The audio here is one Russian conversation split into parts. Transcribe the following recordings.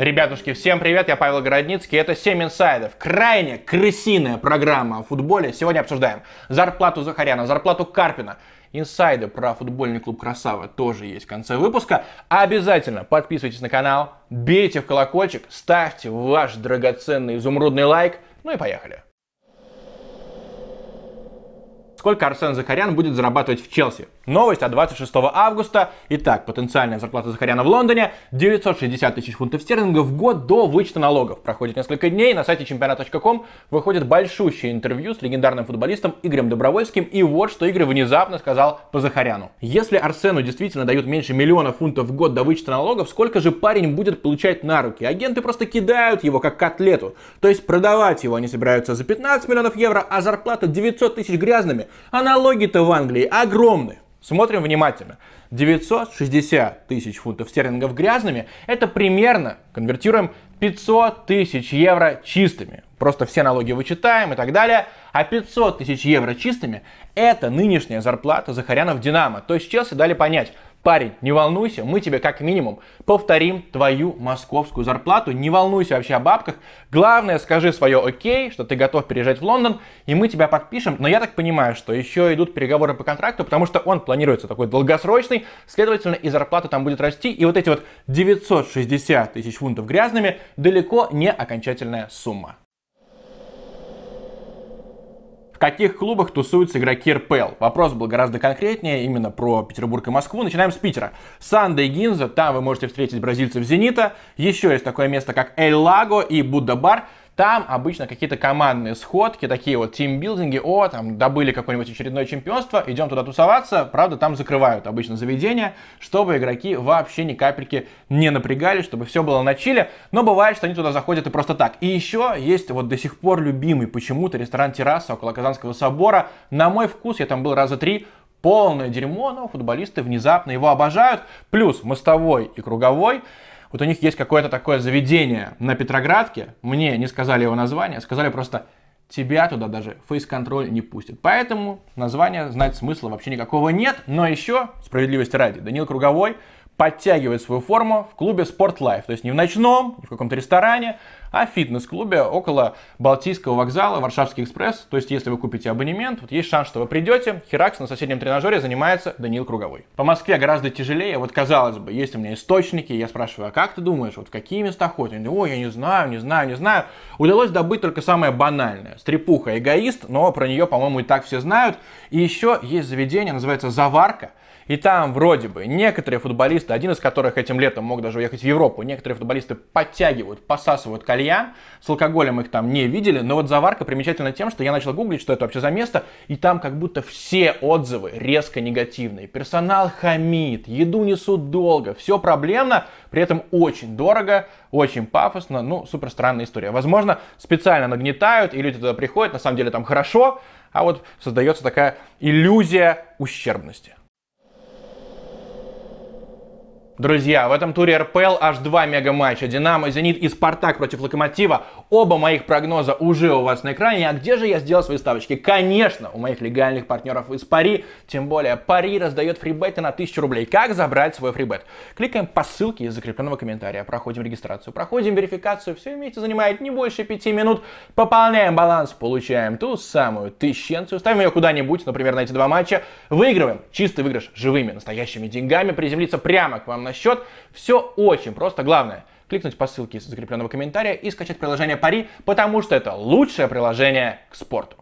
Ребятушки, всем привет, я Павел Городницкий, это 7 инсайдов, крайне крысиная программа о футболе. Сегодня обсуждаем зарплату Захаряна, зарплату Карпина, инсайды про футбольный клуб Красава тоже есть в конце выпуска. Обязательно подписывайтесь на канал, бейте в колокольчик, ставьте ваш драгоценный изумрудный лайк, ну и поехали. Сколько Арсен Захарян будет зарабатывать в Челси? Новость от 26 августа. Итак, потенциальная зарплата Захаряна в Лондоне 960 тысяч фунтов стерлингов в год до вычета налогов. Проходит несколько дней, на сайте чемпионат.ком выходит большущее интервью с легендарным футболистом Игорем Добровольским, и вот что Игорь внезапно сказал по Захаряну. Если Арсену действительно дают меньше миллиона фунтов в год до вычета налогов, сколько же парень будет получать на руки? Агенты просто кидают его как котлету. То есть продавать его они собираются за 15 миллионов евро, а зарплата 900 тысяч грязными. А налоги-то в Англии огромные. Смотрим внимательно. 960 тысяч фунтов стерлингов грязными, это примерно, конвертируем, 500 тысяч евро чистыми просто все налоги вычитаем и так далее. А 500 тысяч евро чистыми – это нынешняя зарплата Захаряна в «Динамо». То есть Челси дали понять, парень, не волнуйся, мы тебе как минимум повторим твою московскую зарплату, не волнуйся вообще о бабках, главное скажи свое окей, что ты готов переезжать в Лондон, и мы тебя подпишем, но я так понимаю, что еще идут переговоры по контракту, потому что он планируется такой долгосрочный, следовательно и зарплата там будет расти, и вот эти вот 960 тысяч фунтов грязными далеко не окончательная сумма каких клубах тусуются игроки РПЛ? Вопрос был гораздо конкретнее, именно про Петербург и Москву. Начинаем с Питера. Санда и Гинза, там вы можете встретить бразильцев Зенита. Еще есть такое место, как Эль Лаго и Будда Бар – там обычно какие-то командные сходки, такие вот тимбилдинги, о, там добыли какое-нибудь очередное чемпионство, идем туда тусоваться, правда, там закрывают обычно заведения, чтобы игроки вообще ни капельки не напрягали, чтобы все было на чиле, но бывает, что они туда заходят и просто так. И еще есть вот до сих пор любимый почему-то ресторан терраса около Казанского собора. На мой вкус, я там был раза три, полное дерьмо, но футболисты внезапно его обожают. Плюс мостовой и круговой. Вот у них есть какое-то такое заведение на Петроградке, мне не сказали его название, сказали просто тебя туда даже фейс-контроль не пустит. Поэтому название знать смысла вообще никакого нет, но еще, справедливости ради, Данил Круговой подтягивает свою форму в клубе Sport Life. То есть не в ночном, не в каком-то ресторане, а в фитнес-клубе около Балтийского вокзала, Варшавский экспресс. То есть если вы купите абонемент, вот есть шанс, что вы придете. Херакс на соседнем тренажере занимается Даниил Круговой. По Москве гораздо тяжелее. Вот казалось бы, есть у меня источники, я спрашиваю, а как ты думаешь, вот в какие места ходят? Они ой, я не знаю, не знаю, не знаю. Удалось добыть только самое банальное. Стрепуха эгоист, но про нее, по-моему, и так все знают. И еще есть заведение, называется «Заварка», и там вроде бы некоторые футболисты, один из которых этим летом мог даже уехать в Европу, некоторые футболисты подтягивают, посасывают кальян, с алкоголем их там не видели, но вот заварка примечательна тем, что я начал гуглить, что это вообще за место, и там как будто все отзывы резко негативные. Персонал хамит, еду несут долго, все проблемно, при этом очень дорого, очень пафосно, ну, супер странная история. Возможно, специально нагнетают, и люди туда приходят, на самом деле там хорошо, а вот создается такая иллюзия ущербности. Друзья, в этом туре РПЛ аж два мега-матча. Динамо, Зенит и Спартак против Локомотива. Оба моих прогноза уже у вас на экране. А где же я сделал свои ставочки? Конечно, у моих легальных партнеров из Пари. Тем более, Пари раздает фрибеты на 1000 рублей. Как забрать свой фрибет? Кликаем по ссылке из закрепленного комментария. Проходим регистрацию, проходим верификацию. Все вместе занимает не больше 5 минут. Пополняем баланс, получаем ту самую тысяченцию. Ставим ее куда-нибудь, например, на эти два матча. Выигрываем. Чистый выигрыш живыми, настоящими деньгами. Приземлиться прямо к вам на на счет. Все очень просто. Главное, кликнуть по ссылке из закрепленного комментария и скачать приложение Пари, потому что это лучшее приложение к спорту.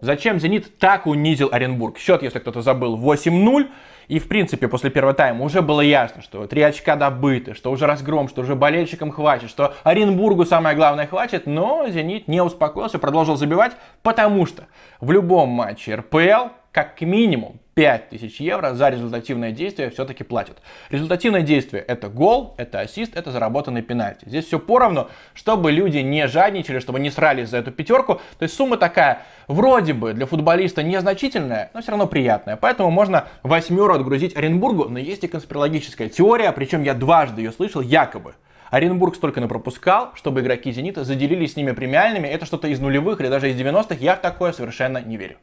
Зачем «Зенит» так унизил Оренбург? Счет, если кто-то забыл, 8-0. И, в принципе, после первого тайма уже было ясно, что три очка добыты, что уже разгром, что уже болельщикам хватит, что Оренбургу самое главное хватит, но «Зенит» не успокоился, продолжил забивать, потому что в любом матче РПЛ, как минимум, 5000 евро за результативное действие все-таки платят. Результативное действие это гол, это ассист, это заработанный пенальти. Здесь все поровну, чтобы люди не жадничали, чтобы не срались за эту пятерку. То есть сумма такая вроде бы для футболиста незначительная, но все равно приятная. Поэтому можно восьмеру отгрузить Оренбургу, но есть и конспирологическая теория, причем я дважды ее слышал, якобы. Оренбург столько напропускал, чтобы игроки «Зенита» заделились с ними премиальными. Это что-то из нулевых или даже из 90-х. Я в такое совершенно не верю.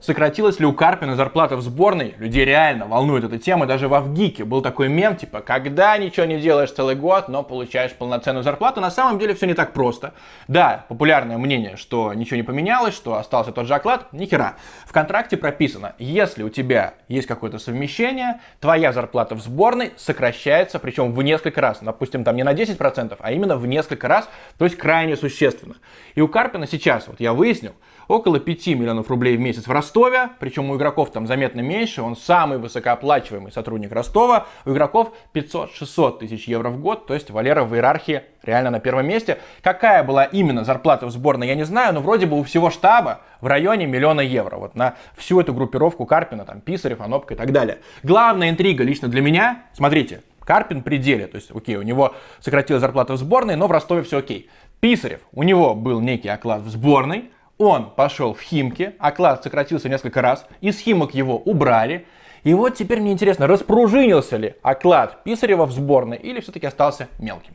Сократилась ли у Карпина зарплата в сборной? Людей реально волнует эта тема. Даже в Авгике был такой мем, типа, когда ничего не делаешь целый год, но получаешь полноценную зарплату. На самом деле все не так просто. Да, популярное мнение, что ничего не поменялось, что остался тот же оклад, ни хера. В контракте прописано, если у тебя есть какое-то совмещение, твоя зарплата в сборной сокращается, причем в несколько раз. Допустим, там не на 10%, а именно в несколько раз, то есть крайне существенно. И у Карпина сейчас, вот я выяснил, около 5 миллионов рублей в месяц в Ростове Ростове, причем у игроков там заметно меньше, он самый высокооплачиваемый сотрудник Ростова, у игроков 500-600 тысяч евро в год, то есть Валера в иерархии реально на первом месте. Какая была именно зарплата в сборной, я не знаю, но вроде бы у всего штаба в районе миллиона евро, вот на всю эту группировку Карпина, там Писарев, Анопка и так далее. Главная интрига лично для меня, смотрите, Карпин пределе, то есть, окей, у него сократилась зарплата в сборной, но в Ростове все окей. Писарев, у него был некий оклад в сборной, он пошел в Химки, оклад а сократился несколько раз, из Химок его убрали. И вот теперь мне интересно, распружинился ли оклад Писарева в сборной или все-таки остался мелким?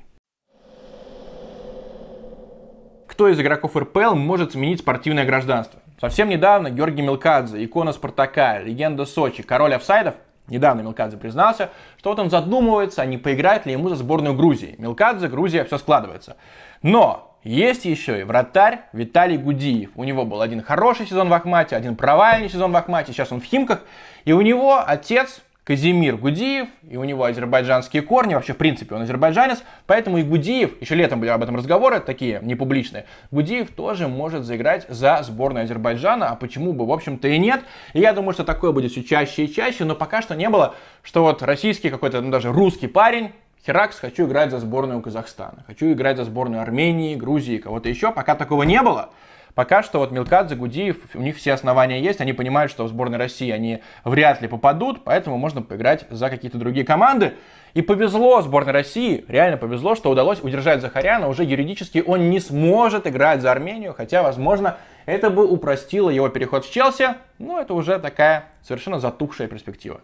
Кто из игроков РПЛ может сменить спортивное гражданство? Совсем недавно Георгий Мелкадзе, икона Спартака, легенда Сочи, король офсайдов Недавно Мелкадзе признался, что вот он задумывается, а не поиграет ли ему за сборную Грузии. Мелкадзе, Грузия, все складывается. Но есть еще и вратарь Виталий Гудиев. У него был один хороший сезон в Ахмате, один провальный сезон в Ахмате, сейчас он в Химках. И у него отец Казимир Гудиев, и у него азербайджанские корни, вообще в принципе он азербайджанец, поэтому и Гудиев, еще летом были об этом разговоры, такие непубличные, Гудиев тоже может заиграть за сборную Азербайджана, а почему бы, в общем-то, и нет. И я думаю, что такое будет все чаще и чаще, но пока что не было, что вот российский какой-то, ну даже русский парень, Херакс, хочу играть за сборную Казахстана, хочу играть за сборную Армении, Грузии, кого-то еще, пока такого не было. Пока что вот Милкадзе, Гудиев, у них все основания есть, они понимают, что в сборной России они вряд ли попадут, поэтому можно поиграть за какие-то другие команды. И повезло сборной России, реально повезло, что удалось удержать Захаряна, уже юридически он не сможет играть за Армению, хотя, возможно, это бы упростило его переход в Челси, но это уже такая совершенно затухшая перспектива.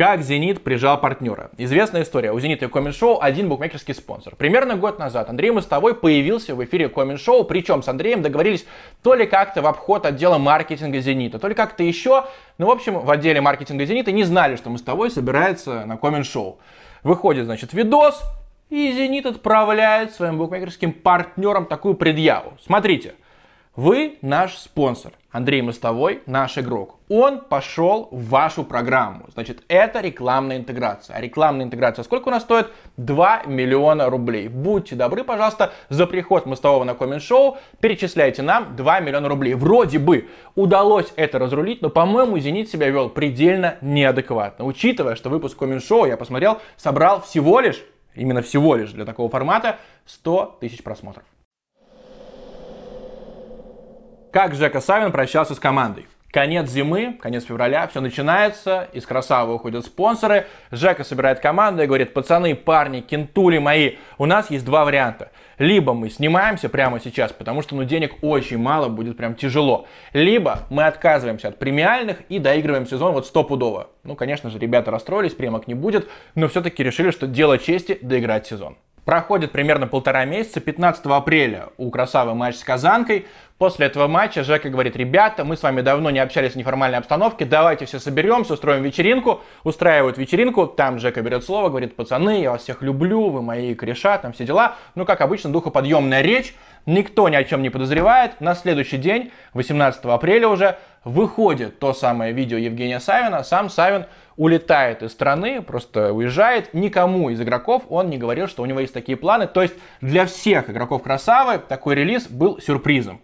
Как «Зенит» прижал партнера. Известная история. У «Зенита» и «Комин Шоу» один букмекерский спонсор. Примерно год назад Андрей Мостовой появился в эфире «Комин Шоу», причем с Андреем договорились то ли как-то в обход отдела маркетинга «Зенита», то ли как-то еще. Ну, в общем, в отделе маркетинга «Зенита» не знали, что Мостовой собирается на «Комин Шоу». Выходит, значит, видос, и «Зенит» отправляет своим букмекерским партнерам такую предъяву. Смотрите, вы наш спонсор. Андрей Мостовой, наш игрок. Он пошел в вашу программу. Значит, это рекламная интеграция. А рекламная интеграция сколько у нас стоит? 2 миллиона рублей. Будьте добры, пожалуйста, за приход Мостового на Комин Шоу перечисляйте нам 2 миллиона рублей. Вроде бы удалось это разрулить, но, по-моему, Зенит себя вел предельно неадекватно. Учитывая, что выпуск Комин Шоу, я посмотрел, собрал всего лишь, именно всего лишь для такого формата, 100 тысяч просмотров как Жека Савин прощался с командой. Конец зимы, конец февраля, все начинается, из Красавы уходят спонсоры, Жека собирает команду и говорит, пацаны, парни, кентули мои, у нас есть два варианта. Либо мы снимаемся прямо сейчас, потому что ну, денег очень мало, будет прям тяжело. Либо мы отказываемся от премиальных и доигрываем сезон вот стопудово. Ну, конечно же, ребята расстроились, премок не будет, но все-таки решили, что дело чести доиграть сезон. Проходит примерно полтора месяца, 15 апреля у Красавы матч с Казанкой, После этого матча Жека говорит, ребята, мы с вами давно не общались в неформальной обстановке, давайте все соберемся, устроим вечеринку. Устраивают вечеринку, там Жека берет слово, говорит, пацаны, я вас всех люблю, вы мои кореша, там все дела. Ну, как обычно, духоподъемная речь, никто ни о чем не подозревает. На следующий день, 18 апреля уже, выходит то самое видео Евгения Савина. Сам Савин улетает из страны, просто уезжает. Никому из игроков он не говорил, что у него есть такие планы. То есть для всех игроков Красавы такой релиз был сюрпризом.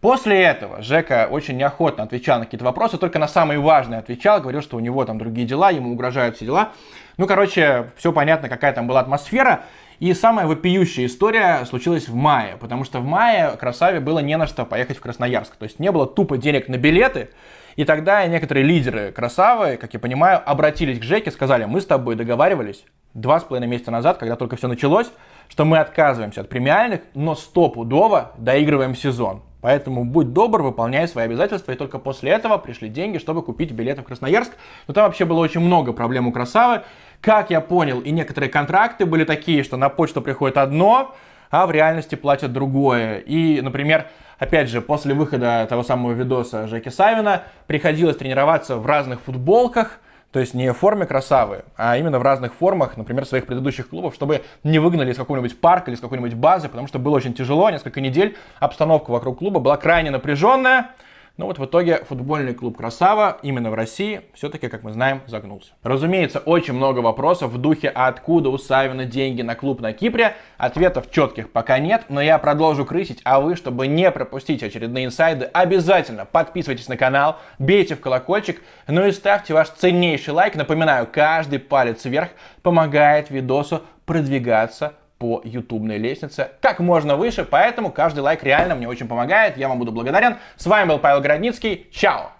После этого Жека очень неохотно отвечал на какие-то вопросы, только на самые важные отвечал, говорил, что у него там другие дела, ему угрожают все дела. Ну, короче, все понятно, какая там была атмосфера. И самая вопиющая история случилась в мае, потому что в мае Красаве было не на что поехать в Красноярск. То есть не было тупо денег на билеты, и тогда некоторые лидеры Красавы, как я понимаю, обратились к Жеке, сказали, мы с тобой договаривались два с половиной месяца назад, когда только все началось, что мы отказываемся от премиальных, но стопудово доигрываем сезон. Поэтому будь добр, выполняй свои обязательства. И только после этого пришли деньги, чтобы купить билеты в Красноярск. Но там вообще было очень много проблем у Красавы. Как я понял, и некоторые контракты были такие, что на почту приходит одно, а в реальности платят другое. И, например, опять же, после выхода того самого видоса Жеки Савина приходилось тренироваться в разных футболках – то есть не в форме красавы, а именно в разных формах, например, своих предыдущих клубов, чтобы не выгнали из какого-нибудь парка или из какой-нибудь базы, потому что было очень тяжело, несколько недель обстановка вокруг клуба была крайне напряженная, но ну вот в итоге футбольный клуб «Красава» именно в России все-таки, как мы знаем, загнулся. Разумеется, очень много вопросов в духе «А откуда у Савина деньги на клуб на Кипре?» Ответов четких пока нет, но я продолжу крысить, а вы, чтобы не пропустить очередные инсайды, обязательно подписывайтесь на канал, бейте в колокольчик, ну и ставьте ваш ценнейший лайк. Напоминаю, каждый палец вверх помогает видосу продвигаться по ютубной лестнице как можно выше, поэтому каждый лайк реально мне очень помогает, я вам буду благодарен. С вами был Павел Городницкий, чао!